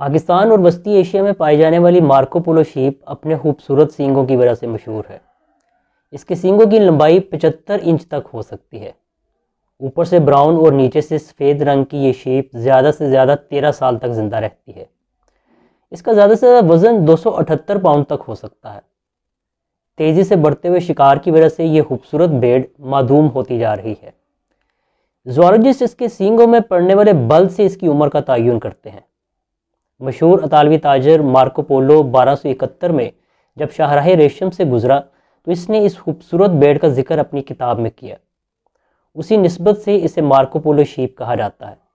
पाकिस्तान और वस्ती एशिया में पाई जाने वाली मार्कोपोलो शीप अपने खूबसूरत सींगों की वजह से मशहूर है इसके सींगों की लंबाई 75 इंच तक हो सकती है ऊपर से ब्राउन और नीचे से सफ़ेद रंग की ये शीप ज़्यादा से ज़्यादा 13 साल तक ज़िंदा रहती है इसका ज़्यादा से ज़्यादा वज़न दो पाउंड तक हो सकता है तेज़ी से बढ़ते हुए शिकार की वजह से ये खूबसूरत बेड मधूम होती जा रही है जोलॉजिस्ट इसके सींगों में पड़ने वाले बल से इसकी उम्र का तयन करते हैं मशहूर अतालवी ताजर बारह सौ 1271 में जब शाहराह रेशम से गुजरा तो इसने इस खूबसूरत बेड का जिक्र अपनी किताब में किया उसी नस्बत से इसे मार्कोपोलो शीप कहा जाता है